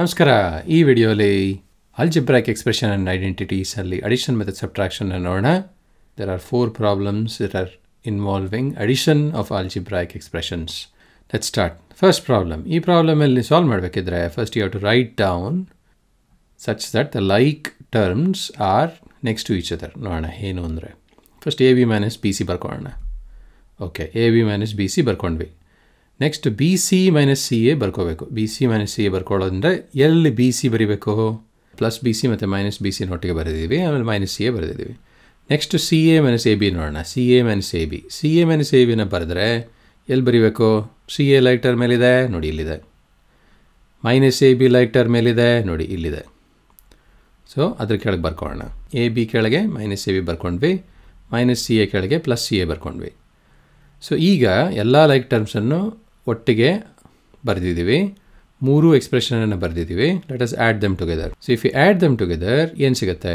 ನಮಸ್ಕಾರ ಈ ವಿಡಿಯೋಲಿ ಅಲ್ಜಿಬ್ರಾಕ್ ಎಕ್ಸ್ಪ್ರೆಷನ್ ಆ್ಯಂಡ್ ಐಡೆಂಟಿಟೀಸಲ್ಲಿ ಅಡಿಷನ್ ಮತ್ತು ಸಬ್ಟ್ರಾಕ್ಷನ್ನ ನೋಡೋಣ there are four problems there are involving addition of algebraic expressions let start first problem ಈ ಪ್ರಾಬ್ಲಮಲ್ಲಿ ಸಾಲ್ವ್ ಮಾಡಬೇಕಿದ್ರೆ first you have to write down such that the like terms are next to each other ನೋಡೋಣ ಏನು ಅಂದರೆ first A B minus B C ಬರ್ಕೊಳ್ಳೋಣ okay A B minus B C ಬರ್ಕೊಂಡ್ವಿ next B C minus C A ಬರ್ಕೋಬೇಕು B C minus C A ಬರ್ಕೊಳ್ಳೋದಂದ್ರೆ ಎಲ್ಲಿ B C ಬರೀಬೇಕು plus B C ಮತ್ತು minus B C ನೋಟಿಗೆ ಬರೆದಿದ್ದೀವಿ ಆಮೇಲೆ minus C A ಬರೆದಿದ್ದೀವಿ next C A minus A B ನೋಡೋಣ C A minus A B C A minus A ಬಿನ ಬರೆದ್ರೆ ಎಲ್ಲಿ ಬರಿಬೇಕು ಸಿ ಎ ಲೈಟರ್ ಮೇಲಿದೆ ನೋಡಿ ಇಲ್ಲಿದೆ ಮೈನಸ್ ಎ ಬಿ ಲೈಟರ್ ಮೇಲಿದೆ ನೋಡಿ ಇಲ್ಲಿದೆ ಸೊ ಅದ್ರ ಕೆಳಗೆ ಬರ್ಕೊಳ್ಳೋಣ ಎ ಬಿ ಕೆಳಗೆ ಮೈನಸ್ ಎ ಬಿ ಬರ್ಕೊಂಡ್ವಿ ಮೈನಸ್ ಸಿ ಎ ಕೆಳಗೆ ಪ್ಲಸ್ ಸಿ ಎ ಬರ್ಕೊಂಡ್ವಿ ಸೊ ಈಗ ಎಲ್ಲ ಲೈಕ್ ಟರ್ಮ್ಸನ್ನು ಒಟ್ಟಿಗೆ ಬರೆದಿದ್ದೀವಿ ಮೂರು ಎಕ್ಸ್ಪ್ರೆಷನನ್ನು ಬರೆದಿದ್ದೀವಿ let us add them together so if you add them together ಏನು ಸಿಗುತ್ತೆ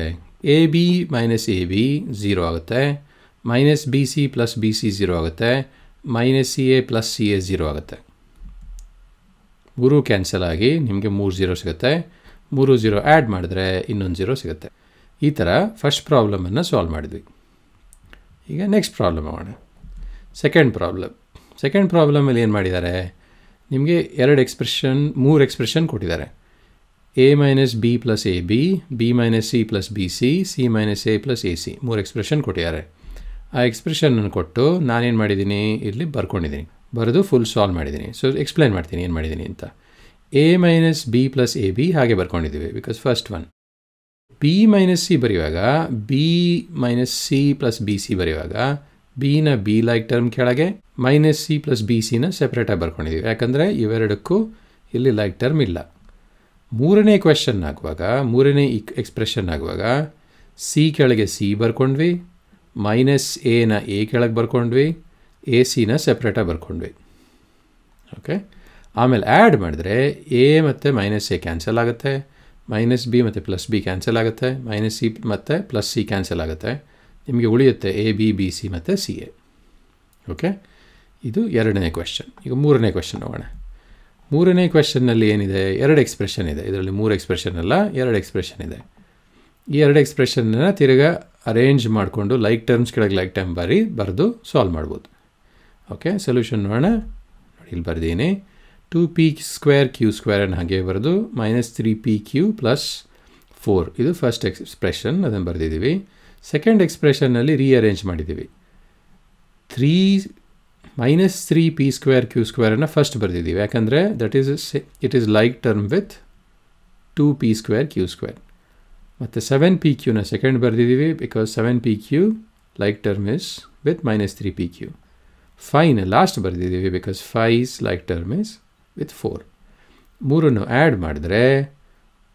A B minus A B zero ಆಗುತ್ತೆ minus B C plus B C zero ಆಗುತ್ತೆ minus C A plus C A zero ಆಗುತ್ತೆ ಮೂರು cancel ಆಗಿ ನಿಮಗೆ ಮೂರು zero ಸಿಗುತ್ತೆ ಮೂರು ಝೀರೋ ಆ್ಯಡ್ ಮಾಡಿದ್ರೆ ಇನ್ನೊಂದು ಝೀರೋ ಸಿಗುತ್ತೆ ಈ ಥರ ಫಸ್ಟ್ ಪ್ರಾಬ್ಲಮನ್ನು ಸಾಲ್ವ್ ಮಾಡಿದ್ವಿ ಈಗ ನೆಕ್ಸ್ಟ್ ಪ್ರಾಬ್ಲಮ್ ಆಗೋಣ ಸೆಕೆಂಡ್ ಪ್ರಾಬ್ಲಮ್ ಸೆಕೆಂಡ್ ಪ್ರಾಬ್ಲಮಲ್ಲಿ ಏನು ಮಾಡಿದ್ದಾರೆ ನಿಮಗೆ ಎರಡು ಎಕ್ಸ್ಪ್ರೆಷನ್ ಮೂರು ಎಕ್ಸ್ಪ್ರೆಷನ್ ಕೊಟ್ಟಿದ್ದಾರೆ A minus B plus A B B minus C plus B C C minus A plus A C ಮೂರು ಎಕ್ಸ್ಪ್ರೆಷನ್ ಕೊಟ್ಟಿದ್ದಾರೆ ಆ ಎಕ್ಸ್ಪ್ರೆಷನನ್ನು ಕೊಟ್ಟು ನಾನೇನು ಮಾಡಿದ್ದೀನಿ ಇಲ್ಲಿ ಬರ್ಕೊಂಡಿದ್ದೀನಿ ಬರೆದು ಫುಲ್ ಸಾಲ್ವ್ ಮಾಡಿದ್ದೀನಿ ಸೊ ಎಕ್ಸ್ಪ್ಲೈನ್ ಮಾಡ್ತೀನಿ ಏನು ಮಾಡಿದ್ದೀನಿ ಅಂತ A minus B plus A B ಹಾಗೆ ಬರ್ಕೊಂಡಿದ್ದೀವಿ because first one B minus C ಬರೆಯುವಾಗ B minus C plus B C ಬರೆಯುವಾಗ ಬಿನ ಬಿ ಲೈಕ್ ಟರ್ಮ್ ಕೆಳಗೆ ಮೈನಸ್ ಸಿ ಪ್ಲಸ್ ಬಿ ಸಿನ ಸೆಪ್ರೇಟಾಗಿ ಬರ್ಕೊಂಡಿದ್ದೀವಿ ಯಾಕಂದರೆ ಇವೆರಡಕ್ಕೂ ಇಲ್ಲಿ ಲೈಕ್ ಟರ್ಮ್ ಇಲ್ಲ ಮೂರನೇ ಕ್ವೆಶನ್ ಆಗುವಾಗ ಮೂರನೇ ಇಕ್ ಎಕ್ಸ್ಪ್ರೆಷನ್ ಆಗುವಾಗ ಸಿ ಕೆಳಗೆ ಸಿ ಬರ್ಕೊಂಡ್ವಿ ಮೈನಸ್ ಎನ ಎ ಕೆಳಗೆ ಬರ್ಕೊಂಡ್ವಿ ಎ ಸಿನ ಸೆಪ್ರೇಟಾಗಿ ಬರ್ಕೊಂಡ್ವಿ ಓಕೆ ಆಮೇಲೆ ಆ್ಯಡ್ ಮಾಡಿದ್ರೆ ಎ ಮತ್ತು ಮೈನಸ್ ಎ ಕ್ಯಾನ್ಸಲ್ ಆಗುತ್ತೆ ಮೈನಸ್ ಬಿ ಮತ್ತು ಪ್ಲಸ್ ಬಿ ಕ್ಯಾನ್ಸಲ್ ಆಗುತ್ತೆ ಮೈನಸ್ ಸಿ ಮತ್ತು ಪ್ಲಸ್ ಸಿ ಕ್ಯಾನ್ಸಲ್ ಆಗುತ್ತೆ ನಿಮಗೆ ಉಳಿಯುತ್ತೆ ಎ ಬಿ ಬಿ ಸಿ ಮತ್ತು ಸಿ ಎ ಓಕೆ ಇದು ಎರಡನೇ ಕ್ವೆಶನ್ ಈಗ ಮೂರನೇ ಕ್ವೆಶನ್ ನೋಡೋಣ ಮೂರನೇ ಕ್ವೆಶನ್ನಲ್ಲಿ ಏನಿದೆ ಎರಡು ಎಕ್ಸ್ಪ್ರೆಷನ್ ಇದೆ ಇದರಲ್ಲಿ ಮೂರು ಎಕ್ಸ್ಪ್ರೆಷನ್ ಅಲ್ಲ ಎರಡು ಎಕ್ಸ್ಪ್ರೆಷನ್ ಇದೆ ಈ ಎರಡು ಎಕ್ಸ್ಪ್ರೆಷನ್ನ ತಿರ್ಗ ಅರೇಂಜ್ ಮಾಡಿಕೊಂಡು ಲೈಕ್ ಟರ್ಮ್ಸ್ ಕೆಳಗೆ ಲೈಕ್ ಟರ್ಮ್ ಬರಿ ಬರೆದು ಸಾಲ್ವ್ ಮಾಡ್ಬೋದು ಓಕೆ ಸೊಲ್ಯೂಷನ್ ನೋಡೋಣ ನೋಡಿ ಇಲ್ಲಿ ಬರ್ದೀನಿ ಟು ಪಿ ಸ್ಕ್ವೇರ್ ಕ್ಯೂ ಸ್ಕ್ವೇರನ್ನು ಹಾಗೆ ಬರೆದು minus three P Q plus four ಇದು ಫಸ್ಟ್ ಎಕ್ಸ್ಪ್ರೆಷನ್ ಅದನ್ನು ಬರೆದಿದ್ದೀವಿ ಸೆಕೆಂಡ್ ಎಕ್ಸ್ಪ್ರೆಷನ್ನಲ್ಲಿ ರೀ ಅರೇಂಜ್ ಮಾಡಿದ್ದೀವಿ three minus three P square Q ಸ್ಕ್ವೇರನ್ನು ಫಸ್ಟ್ ಬರೆದಿದ್ದೀವಿ ಯಾಕಂದರೆ that is it is like term with two P square Q square ಮತ್ತು ಸೆವೆನ್ ಪಿ ಕ್ಯೂನ second ಬರೆದಿದ್ದೀವಿ because seven P Q like term is with minus three P Q five last ಬರೆದಿದ್ದೀವಿ because five like term is with four ಮೂರನ್ನು add ಮಾಡಿದ್ರೆ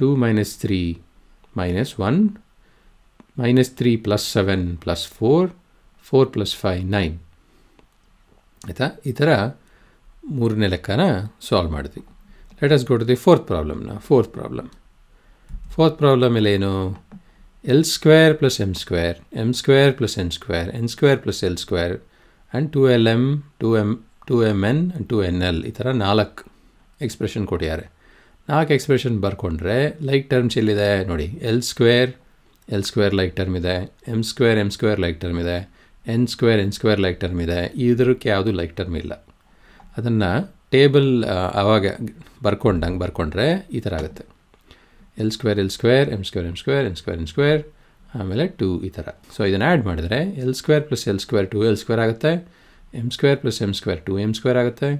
two minus three minus one minus 3 plus seven plus four four plus five nine ಆಯಿತಾ ಈ ಥರ ಮೂರನೇ ಲೆಕ್ಕನ solve ಮಾಡಿದ್ವಿ let us go to the fourth ಪ್ರಾಬ್ಲಮ್ನ ಫೋರ್ತ್ ಪ್ರಾಬ್ಲಮ್ ಫೋರ್ತ್ ಪ್ರಾಬ್ಲಮ್ ಏನು L square plus M square M square plus N square N square plus L square and two L M two M two M N two N L ಈ ಥರ ನಾಲ್ಕು expression ಕೊಟ್ಟಿದ್ದಾರೆ ನಾಲ್ಕು expression ಬರ್ಕೊಂಡ್ರೆ like terms ಎಲ್ಲಿದೆ ನೋಡಿ L square L square like term ಇದೆ M square M square like term ಇದೆ N square N square like term ಇದೆ ಇದಕ್ಕೆ ಯಾವುದು ಲೈಕ್ ಟರ್ಮ್ ಇಲ್ಲ ಅದನ್ನು ಟೇಬಲ್ ಆವಾಗ ಬರ್ಕೊಂಡಂಗೆ ಬರ್ಕೊಂಡ್ರೆ ಈ ಥರ ಆಗುತ್ತೆ L square L square M square M square M square M square ಆಮೇಲೆ ಟೂ ಈ ಥರ ಸೊ ಇದನ್ನು ಆ್ಯಡ್ ಮಾಡಿದರೆ L square plus L square two L square ಆಗುತ್ತೆ M square plus M square two M square ಆಗುತ್ತೆ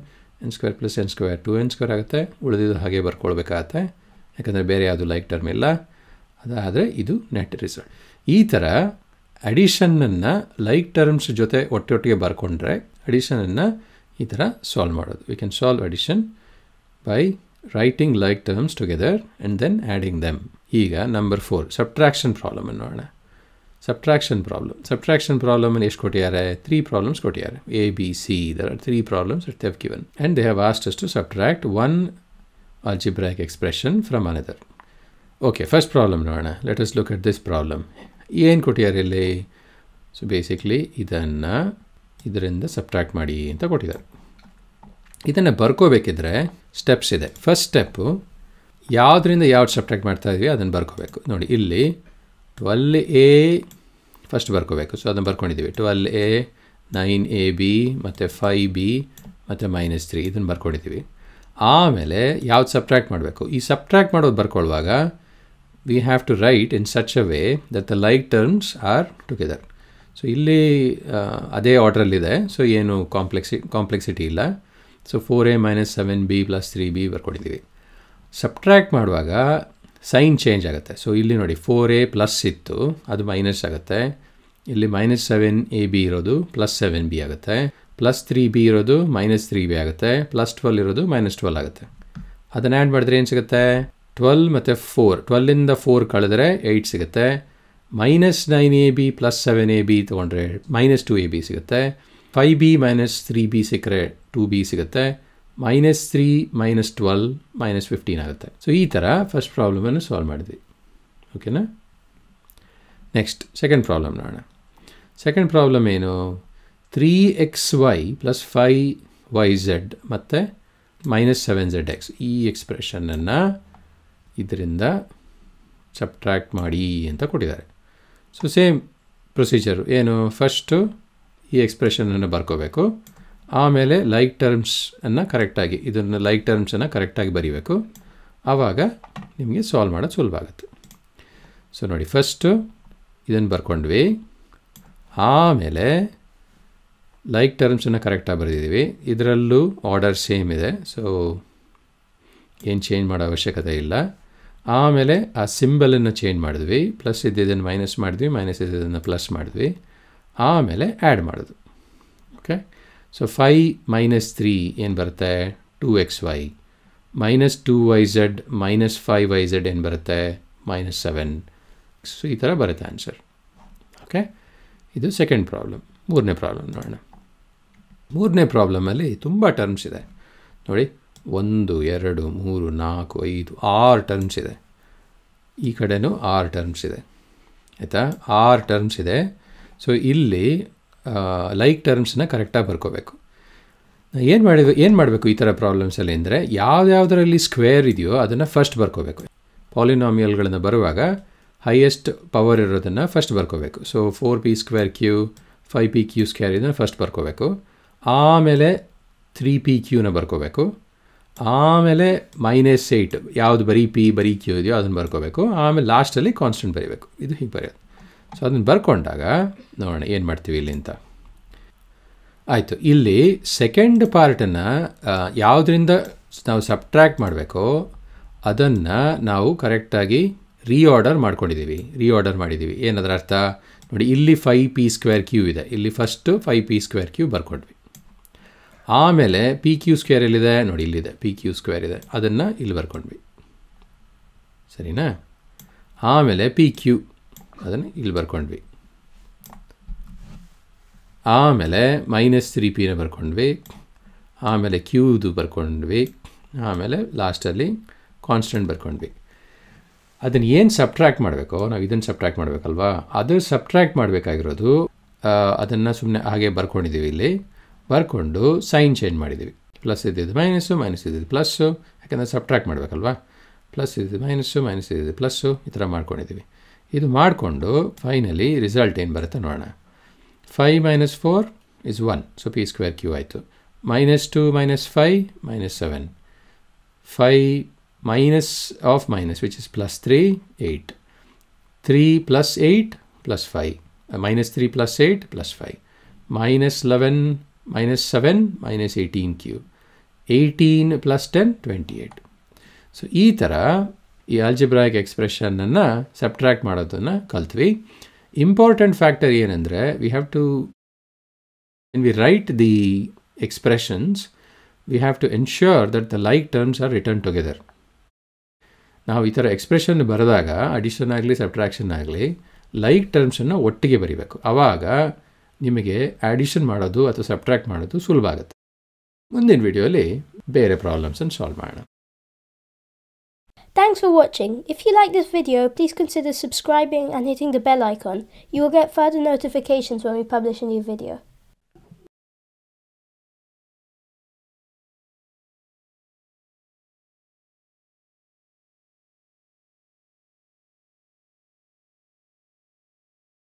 N square plus N square two N square ಆಗುತ್ತೆ ಉಳಿದಿದ್ದು ಹಾಗೆ ಬರ್ಕೊಳ್ಬೇಕಾಗತ್ತೆ ಯಾಕಂದರೆ ಬೇರೆ ಯಾವುದು ಲೈಕ್ ಟರ್ಮ್ ಇಲ್ಲ ಅದಾದರೆ ಇದು ನೆಟ್ ರಿಸಲ್ಟ್ ಈ ಥರ ಅಡಿಷನನ್ನು ಲೈಕ್ ಟರ್ಮ್ಸ್ ಜೊತೆ ಒಟ್ಟೊಟ್ಟಿಗೆ ಬರ್ಕೊಂಡ್ರೆ ಅಡಿಷನನ್ನು ಈ ಥರ ಸಾಲ್ವ್ ಮಾಡೋದು we can solve addition by writing like terms together and then adding them ಈಗ ನಂಬರ್ ಫೋರ್ ಸಬ್ಟ್ರಾಕ್ಷನ್ ಪ್ರಾಬ್ಲಮ್ ಅನ್ನೋಣ ಸಬ್ಟ್ರಾಕ್ಷನ್ ಪ್ರಾಬ್ಲಮ್ ಸಬ್ಟ್ರಾಕ್ಷನ್ ಪ್ರಾಬ್ಲಮ್ ಎಷ್ಟು ಕೊಟ್ಟಿದ್ದಾರೆ ತ್ರೀ ಪ್ರಾಬ್ಲಮ್ಸ್ ಕೊಟ್ಟಿದ್ದಾರೆ A B C there are three problems it have given and they have asked to subtract one algebraic expression from another okay first problem ನೋಡೋಣ let us look at this problem ಏನು ಕೊಟ್ಟಿದ್ದಾರೆ ಇಲ್ಲಿ so basically ಇದನ್ನು ಇದರಿಂದ subtract ಮಾಡಿ ಅಂತ ಕೊಟ್ಟಿದ್ದಾರೆ ಇದನ್ನು ಬರ್ಕೋಬೇಕಿದ್ರೆ ಸ್ಟೆಪ್ಸ್ ಇದೆ ಫಸ್ಟ್ ಸ್ಟೆಪ್ಪು ಯಾವುದರಿಂದ ಯಾವ್ದು ಸಬ್ಟ್ರಾಕ್ಟ್ ಮಾಡ್ತಾ ಇದ್ವಿ ಅದನ್ನು ಬರ್ಕೋಬೇಕು ನೋಡಿ ಇಲ್ಲಿ ಟ್ವೆಲ್ ಎ ಫಸ್ಟ್ ಬರ್ಕೋಬೇಕು ಸೊ ಅದನ್ನು ಬರ್ಕೊಂಡಿದ್ದೀವಿ twelve A nine A B ಮತ್ತು ಫೈ ಬಿ ಮತ್ತು ಮೈನಸ್ ತ್ರೀ ಇದನ್ನು ಬರ್ಕೊಂಡಿದ್ದೀವಿ ಆಮೇಲೆ ಯಾವ್ದು ಸಬ್ಟ್ರಾಕ್ಟ್ ಮಾಡಬೇಕು ಈ ಸಬ್ಟ್ರಾಕ್ಟ್ ಮಾಡೋದು ಬರ್ಕೊಳ್ಳುವಾಗ we have to write in such a way that the like terms are together. So ಇಲ್ಲಿ ಅದೇ ಆರ್ಡ್ರಲ್ಲಿದೆ ಸೊ ಏನು ಕಾಂಪ್ಲೆಕ್ಸಿ ಕಾಂಪ್ಲೆಕ್ಸಿಟಿ ಇಲ್ಲ so four A minus seven B plus three B ಬರ್ಕೊಂಡಿದ್ದೀವಿ ಸಬ್ಟ್ರ್ಯಾಕ್ಟ್ ಮಾಡುವಾಗ ಸೈನ್ ಚೇಂಜ್ ಆಗುತ್ತೆ ಸೊ ಇಲ್ಲಿ ನೋಡಿ ಫೋರ್ ಎ ಪ್ಲಸ್ ಇತ್ತು ಅದು ಮೈನಸ್ ಆಗುತ್ತೆ ಇಲ್ಲಿ ಮೈನಸ್ ಸೆವೆನ್ ಎ ಬಿ ಇರೋದು ಪ್ಲಸ್ ಸೆವೆನ್ ಬಿ ಆಗುತ್ತೆ ಪ್ಲಸ್ ತ್ರೀ ಬಿ ಇರೋದು ಮೈನಸ್ ತ್ರೀ ಬಿ ಆಗುತ್ತೆ ಪ್ಲಸ್ ಟ್ವೆಲ್ ಇರೋದು ಮೈನಸ್ ಟ್ವೆಲ್ ಆಗುತ್ತೆ ಅದನ್ನು ಆ್ಯಡ್ ಮಾಡಿದ್ರೆ ಏನು ಸಿಗುತ್ತೆ ಟ್ವೆಲ್ ಮತ್ತು ಫೋರ್ ಟ್ವೆಲ್ಲಿಂದ ಫೋರ್ ಕಳೆದರೆ ಏಯ್ಟ್ ಸಿಗುತ್ತೆ minus nine A B plus seven A B ತೊಗೊಂಡ್ರೆ ಮೈನಸ್ ಟು ಎ ಬಿ ಸಿಗುತ್ತೆ five B minus three B ಸಿಕ್ಕರೆ ಟು ಬಿ ಸಿಗುತ್ತೆ minus three minus twelve minus fifteen ಆಗುತ್ತೆ ಸೊ ಈ ಥರ ಫಸ್ಟ್ ಪ್ರಾಬ್ಲಮನ್ನು ಸಾಲ್ವ್ ಮಾಡಿದ್ವಿ ಓಕೆನಾ ನೆಕ್ಸ್ಟ್ ಸೆಕೆಂಡ್ ಪ್ರಾಬ್ಲಮ್ ನೋಡೋಣ ಸೆಕೆಂಡ್ ಪ್ರಾಬ್ಲಮ್ ಏನು three X Y plus five Y Z ಮತ್ತು ಮೈನಸ್ ಸೆವೆನ್ ಝೆಡ್ ಎಕ್ಸ್ ಈ ಎಕ್ಸ್ಪ್ರೆಷನನ್ನು ಇದರಿಂದ ಸಬ್ಟ್ರ್ಯಾಕ್ಟ್ ಮಾಡಿ ಅಂತ ಕೊಟ್ಟಿದ್ದಾರೆ ಸೊ ಸೇಮ್ ಪ್ರೊಸೀಜರು ಏನು ಫಸ್ಟು ಈ ಎಕ್ಸ್ಪ್ರೆಷನನ್ನು ಬರ್ಕೋಬೇಕು ಆಮೇಲೆ ಲೈಕ್ ಟರ್ಮ್ಸನ್ನು ಕರೆಕ್ಟಾಗಿ ಇದನ್ನು ಲೈಕ್ ಟರ್ಮ್ಸನ್ನು ಕರೆಕ್ಟಾಗಿ ಬರೀಬೇಕು ಆವಾಗ ನಿಮಗೆ ಸಾಲ್ವ್ ಮಾಡೋದು ಸುಲಭ ಆಗುತ್ತೆ ಸೊ ನೋಡಿ ಫಸ್ಟು ಇದನ್ನು ಬರ್ಕೊಂಡ್ವಿ ಆಮೇಲೆ ಲೈಕ್ ಟರ್ಮ್ಸನ್ನು ಕರೆಕ್ಟಾಗಿ ಬರೆದಿದ್ದೀವಿ ಇದರಲ್ಲೂ ಆರ್ಡರ್ ಸೇಮ್ ಇದೆ ಸೊ ಏನು ಚೇಂಜ್ ಮಾಡೋ ಅವಶ್ಯಕತೆ ಇಲ್ಲ ಆಮೇಲೆ ಆ ಸಿಂಬಲನ್ನು ಚೇಂಜ್ ಮಾಡಿದ್ವಿ ಪ್ಲಸ್ ಇದ್ದಿದ್ದನ್ನು ಮೈನಸ್ ಮಾಡಿದ್ವಿ ಮೈನಸ್ ಇದ್ದಿದ್ದನ್ನು ಪ್ಲಸ್ ಮಾಡಿದ್ವಿ ಆಮೇಲೆ ಆ್ಯಡ್ ಮಾಡೋದು okay so five minus three ಏನು ಬರುತ್ತೆ two X Y minus two Y Z minus five Y Z ಏನು ಬರುತ್ತೆ ಮೈನಸ್ ಸೆವೆನ್ ಸೊ ಈ ಥರ ಬರುತ್ತೆ ಆನ್ಸರ್ ಓಕೆ ಇದು ಸೆಕೆಂಡ್ ಪ್ರಾಬ್ಲಮ್ ಮೂರನೇ ಪ್ರಾಬ್ಲಮ್ ನೋಡೋಣ ಮೂರನೇ ಪ್ರಾಬ್ಲಮಲ್ಲಿ ತುಂಬ ಟರ್ಮ್ಸ್ ಇದೆ ನೋಡಿ ಒಂದು ಎರಡು ಮೂರು ನಾಲ್ಕು ಐದು ಆರು ಟರ್ಮ್ಸ್ ಇದೆ ಈ ಕಡೆನೂ ಆರು ಟರ್ಮ್ಸ್ ಇದೆ ಆಯಿತಾ ಆರು ಟರ್ಮ್ಸ್ ಇದೆ ಸೊ ಇಲ್ಲಿ ಲೈಕ್ ಟರ್ಮ್ಸನ್ನ ಕರೆಕ್ಟಾಗಿ ಬರ್ಕೋಬೇಕು ಏನು ಮಾಡಿ ಏನು ಮಾಡಬೇಕು ಈ ಥರ ಪ್ರಾಬ್ಲಮ್ಸಲ್ಲಿ ಅಂದರೆ ಯಾವ್ಯಾವುದರಲ್ಲಿ ಸ್ಕ್ವೇರ್ ಇದೆಯೋ ಅದನ್ನು ಫಸ್ಟ್ ಬರ್ಕೋಬೇಕು ಪಾಲಿನಾಮಿಯಲ್ಗಳನ್ನು ಬರುವಾಗ ಹೈಯೆಸ್ಟ್ ಪವರ್ ಇರೋದನ್ನು ಫಸ್ಟ್ ಬರ್ಕೋಬೇಕು so four P square Q five P Q square ಇದನ್ನು ಫಸ್ಟ್ ಬರ್ಕೋಬೇಕು ಆಮೇಲೆ ತ್ರೀ ಪಿ ಕ್ಯೂನ ಬರ್ಕೋಬೇಕು ಆಮೇಲೆ ಮೈನಸ್ ಏಯ್ಟ್ ಯಾವುದು ಬರೀ ಪಿ ಬರೀ ಕ್ಯೂ ಇದೆಯೋ ಅದನ್ನು ಬರ್ಕೋಬೇಕು ಆಮೇಲೆ ಲಾಸ್ಟಲ್ಲಿ ಕಾನ್ಸ್ಟೆಂಟ್ ಬರೀಬೇಕು ಇದು ಹೀಗೆ ಬರೆಯೋದು ಸೊ ಅದನ್ನು ಬರ್ಕೊಂಡಾಗ ನೋಡೋಣ ಏನು ಮಾಡ್ತೀವಿ ಇಲ್ಲಿ ಅಂತ ಆಯಿತು ಇಲ್ಲಿ ಸೆಕೆಂಡ್ ಪಾರ್ಟನ್ನು ಯಾವುದರಿಂದ ನಾವು ಸಬ್ಟ್ರ್ಯಾಕ್ಟ್ ಮಾಡಬೇಕೋ ಅದನ್ನು ನಾವು ಕರೆಕ್ಟಾಗಿ ರೀಆರ್ಡರ್ ಮಾಡ್ಕೊಂಡಿದ್ದೀವಿ ರೀಆರ್ಡರ್ ಮಾಡಿದ್ದೀವಿ ಏನದರ ಅರ್ಥ ನೋಡಿ ಇಲ್ಲಿ ಫೈ ಪಿ ಸ್ಕ್ವೇರ್ ಕ್ಯೂ ಇದೆ ಇಲ್ಲಿ first five P square Q ಬರ್ಕೊಂಡ್ವಿ ಆಮೇಲೆ ಪಿ ಕ್ಯೂ ಸ್ಕ್ವೇರ್ ಎಲ್ಲಿದೆ ನೋಡಿ ಇಲ್ಲಿದೆ ಪಿ ಕ್ಯೂ ಸ್ಕ್ವೇರ್ ಇದೆ ಅದನ್ನು ಇಲ್ಲಿ ಬರ್ಕೊಂಡ್ವಿ ಸರಿನಾ ಆಮೇಲೆ ಪಿ ಕ್ಯೂ ಅದನ್ನು ಇಲ್ಲಿ ಬರ್ಕೊಂಡ್ವಿ ಆಮೇಲೆ ಮೈನಸ್ ತ್ರೀ ಪಿನ ಬರ್ಕೊಂಡ್ವಿ ಆಮೇಲೆ ಕ್ಯೂದು ಬರ್ಕೊಂಡ್ವಿ ಆಮೇಲೆ ಲಾಸ್ಟಲ್ಲಿ ಕಾನ್ಸ್ಟೆಂಟ್ ಬರ್ಕೊಂಡ್ವಿ ಅದನ್ನು ಏನು ಸಬ್ಟ್ರ್ಯಾಕ್ಟ್ ಮಾಡಬೇಕು ನಾವು ಇದನ್ನು ಸಬ್ಟ್ರ್ಯಾಕ್ಟ್ ಮಾಡಬೇಕಲ್ವಾ ಅದು ಸಬ್ಟ್ರ್ಯಾಕ್ಟ್ ಮಾಡಬೇಕಾಗಿರೋದು ಅದನ್ನು ಸುಮ್ಮನೆ ಹಾಗೆ ಬರ್ಕೊಂಡಿದ್ದೀವಿ ಇಲ್ಲಿ ಬರ್ಕೊಂಡು ಸೈನ್ ಚೇಂಜ್ ಮಾಡಿದ್ದೀವಿ ಪ್ಲಸ್ ಇದ್ದಿದ್ದು ಮೈನಸ್ಸು ಮೈನಸ್ ಇದ್ದಿದ್ದು ಪ್ಲಸ್ಸು ಯಾಕೆಂದರೆ ಸಬ್ಟ್ರ್ಯಾಕ್ಟ್ ಮಾಡಬೇಕಲ್ವಾ ಪ್ಲಸ್ ಇದ್ದಿದ್ದು ಮೈನಸ್ಸು ಮೈನಸ್ ಇದ್ದಿದ್ದು ಪ್ಲಸ್ಸು ಈ ಥರ ಮಾಡ್ಕೊಂಡಿದ್ದೀವಿ ಇದು ಮಾಡಿಕೊಂಡು ಫೈನಲಿ ರಿಸಲ್ಟ್ ಏನು ಬರುತ್ತೆ ನೋಡೋಣ five minus four is one so P square Q ಆಯಿತು minus two minus five minus seven five minus of minus which is plus three eight three plus eight plus five minus three plus eight plus five minus eleven minus 7 minus 18 eighteen 18 plus 10 28 so ಈ ಥರ ಈ algebraic ಎಕ್ಸ್ಪ್ರೆಷನನ್ನು subtract ಮಾಡೋದನ್ನು ಕಲ್ತ್ವಿ important factor ಏನಂದರೆ we have to we write the expressions V have to ensure that the like terms are written together ನಾವು ಈ ಥರ ಎಕ್ಸ್ಪ್ರೆಷನ್ ಬರೆದಾಗ ಅಡಿಷನ್ ಆಗಲಿ ಸಬ್ಟ್ರಾಕ್ಷನ್ ಆಗಲಿ ಲೈಕ್ ಟರ್ಮ್ಸನ್ನು ಒಟ್ಟಿಗೆ ಬರೀಬೇಕು ಆವಾಗ ನಿಮಗೆ ಆ್ಯಡಿಷನ್ ಮಾಡೋದು ಅಥವಾ ಸಬ್ಟ್ರ್ಯಾಕ್ಟ್ ಮಾಡೋದು ಸುಲಭ ಆಗುತ್ತೆ ಮುಂದಿನ ವಿಡಿಯೋಲಿ ಬೇರೆ ಪ್ರಾಬ್ಲಮ್ಸನ್ನು ಸಾಲ್ವ್ ಮಾಡೋಣ Thanks for watching. If you like this video, please consider subscribing and hitting the bell icon. You will get further notifications when we publish a new video.